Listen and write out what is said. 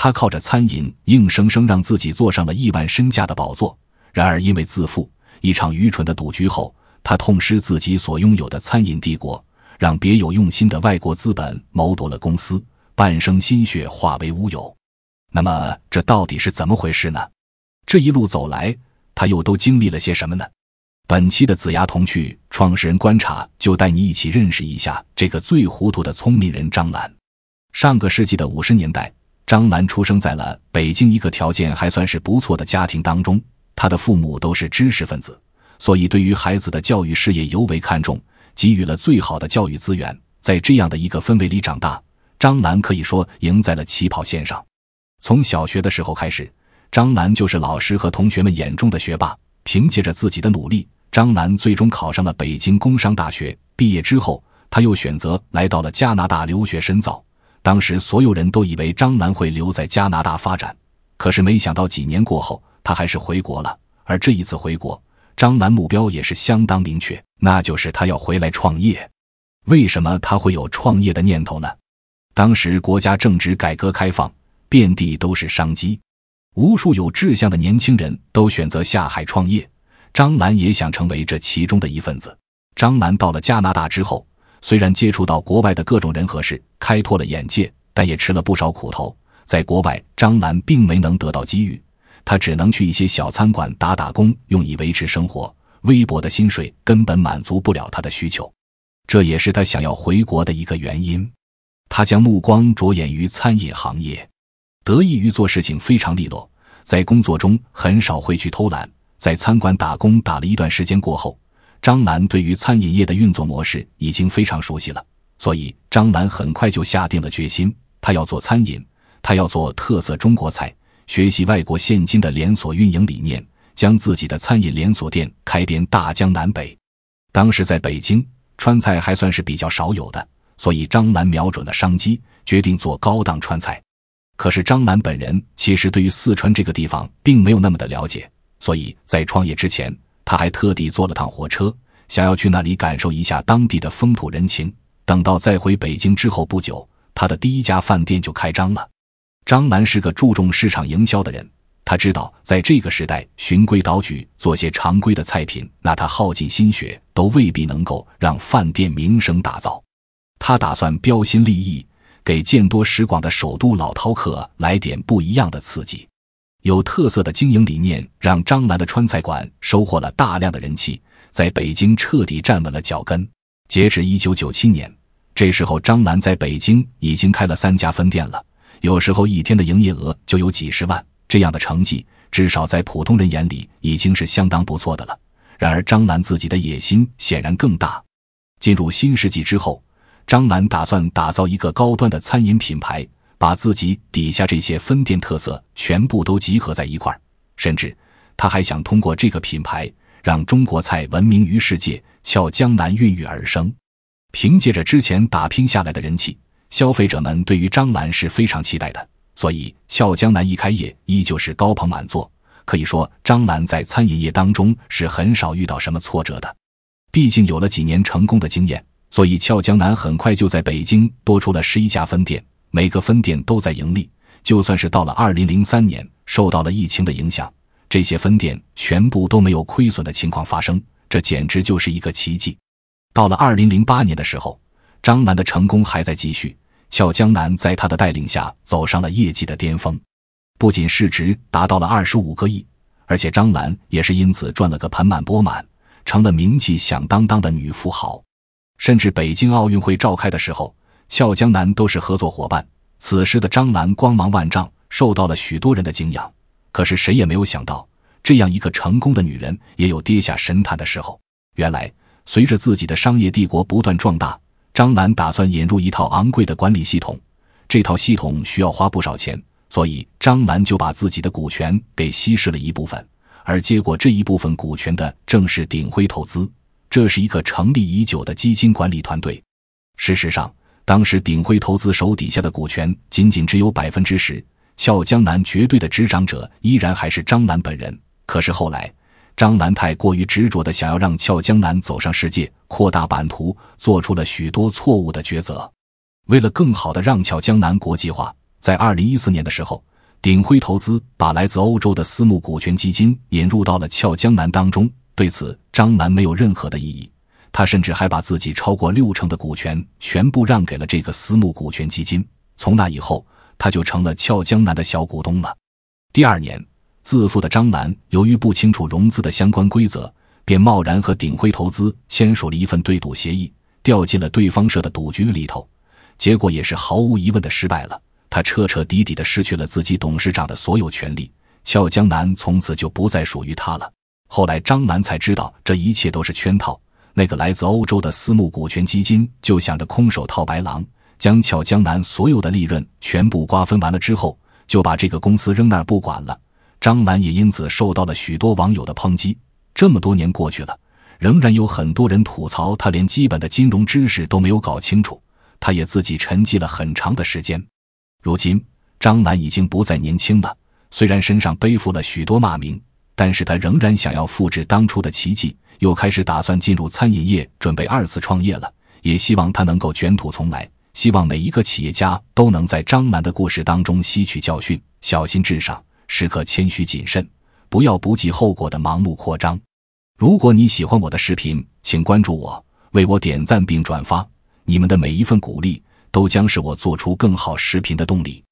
他靠着餐饮硬生生让自己坐上了亿万身价的宝座，然而因为自负，一场愚蠢的赌局后，他痛失自己所拥有的餐饮帝国，让别有用心的外国资本谋夺了公司，半生心血化为乌有。那么这到底是怎么回事呢？这一路走来，他又都经历了些什么呢？本期的子牙童趣创始人观察就带你一起认识一下这个最糊涂的聪明人张兰。上个世纪的五十年代。张兰出生在了北京一个条件还算是不错的家庭当中，她的父母都是知识分子，所以对于孩子的教育事业尤为看重，给予了最好的教育资源。在这样的一个氛围里长大，张兰可以说赢在了起跑线上。从小学的时候开始，张兰就是老师和同学们眼中的学霸。凭借着自己的努力，张兰最终考上了北京工商大学。毕业之后，她又选择来到了加拿大留学深造。当时所有人都以为张兰会留在加拿大发展，可是没想到几年过后，她还是回国了。而这一次回国，张兰目标也是相当明确，那就是她要回来创业。为什么她会有创业的念头呢？当时国家正值改革开放，遍地都是商机，无数有志向的年轻人都选择下海创业，张兰也想成为这其中的一份子。张兰到了加拿大之后。虽然接触到国外的各种人和事，开拓了眼界，但也吃了不少苦头。在国外，张兰并没能得到机遇，她只能去一些小餐馆打打工，用以维持生活。微薄的薪水根本满足不了他的需求，这也是他想要回国的一个原因。他将目光着眼于餐饮行业，得益于做事情非常利落，在工作中很少会去偷懒。在餐馆打工打了一段时间过后。张兰对于餐饮业的运作模式已经非常熟悉了，所以张兰很快就下定了决心，她要做餐饮，她要做特色中国菜，学习外国现今的连锁运营理念，将自己的餐饮连锁店开遍大江南北。当时在北京，川菜还算是比较少有的，所以张兰瞄准了商机，决定做高档川菜。可是张兰本人其实对于四川这个地方并没有那么的了解，所以在创业之前。他还特地坐了趟火车，想要去那里感受一下当地的风土人情。等到再回北京之后不久，他的第一家饭店就开张了。张兰是个注重市场营销的人，他知道在这个时代循规蹈矩做些常规的菜品，那他耗尽心血都未必能够让饭店名声大噪。他打算标新立异，给见多识广的首都老饕客来点不一样的刺激。有特色的经营理念让张兰的川菜馆收获了大量的人气，在北京彻底站稳了脚跟。截至一九九七年，这时候张兰在北京已经开了三家分店了，有时候一天的营业额就有几十万。这样的成绩，至少在普通人眼里已经是相当不错的了。然而，张兰自己的野心显然更大。进入新世纪之后，张兰打算打造一个高端的餐饮品牌。把自己底下这些分店特色全部都集合在一块儿，甚至他还想通过这个品牌让中国菜闻名于世界。俏江南孕育而生，凭借着之前打拼下来的人气，消费者们对于张兰是非常期待的。所以俏江南一开业依旧是高朋满座。可以说，张兰在餐饮业当中是很少遇到什么挫折的，毕竟有了几年成功的经验，所以俏江南很快就在北京多出了十一家分店。每个分店都在盈利，就算是到了2003年，受到了疫情的影响，这些分店全部都没有亏损的情况发生，这简直就是一个奇迹。到了2008年的时候，张兰的成功还在继续，俏江南在他的带领下走上了业绩的巅峰，不仅市值达到了25个亿，而且张兰也是因此赚了个盆满钵满，成了名气响当当的女富豪，甚至北京奥运会召开的时候。俏江南都是合作伙伴。此时的张兰光芒万丈，受到了许多人的敬仰。可是谁也没有想到，这样一个成功的女人也有跌下神坛的时候。原来，随着自己的商业帝国不断壮大，张兰打算引入一套昂贵的管理系统。这套系统需要花不少钱，所以张兰就把自己的股权给稀释了一部分。而接过这一部分股权的正是鼎晖投资，这是一个成立已久的基金管理团队。事实上。当时鼎晖投资手底下的股权仅仅只有百分之十，俏江南绝对的执掌者依然还是张兰本人。可是后来，张兰太过于执着的想要让俏江南走上世界，扩大版图，做出了许多错误的抉择。为了更好的让俏江南国际化，在二零一四年的时候，鼎晖投资把来自欧洲的私募股权基金引入到了俏江南当中，对此张兰没有任何的异议。他甚至还把自己超过六成的股权全部让给了这个私募股权基金。从那以后，他就成了俏江南的小股东了。第二年，自负的张兰由于不清楚融资的相关规则，便贸然和鼎晖投资签署了一份对赌协议，掉进了对方设的赌局里头。结果也是毫无疑问的失败了。他彻彻底底的失去了自己董事长的所有权利，俏江南从此就不再属于他了。后来，张兰才知道这一切都是圈套。那个来自欧洲的私募股权基金就想着空手套白狼，将俏江南所有的利润全部瓜分完了之后，就把这个公司扔那儿不管了。张楠也因此受到了许多网友的抨击。这么多年过去了，仍然有很多人吐槽他连基本的金融知识都没有搞清楚。他也自己沉寂了很长的时间。如今，张楠已经不再年轻了，虽然身上背负了许多骂名，但是他仍然想要复制当初的奇迹。又开始打算进入餐饮业，准备二次创业了。也希望他能够卷土重来。希望每一个企业家都能在张兰的故事当中吸取教训，小心至上，时刻谦虚谨慎，不要不计后果的盲目扩张。如果你喜欢我的视频，请关注我，为我点赞并转发。你们的每一份鼓励，都将是我做出更好视频的动力。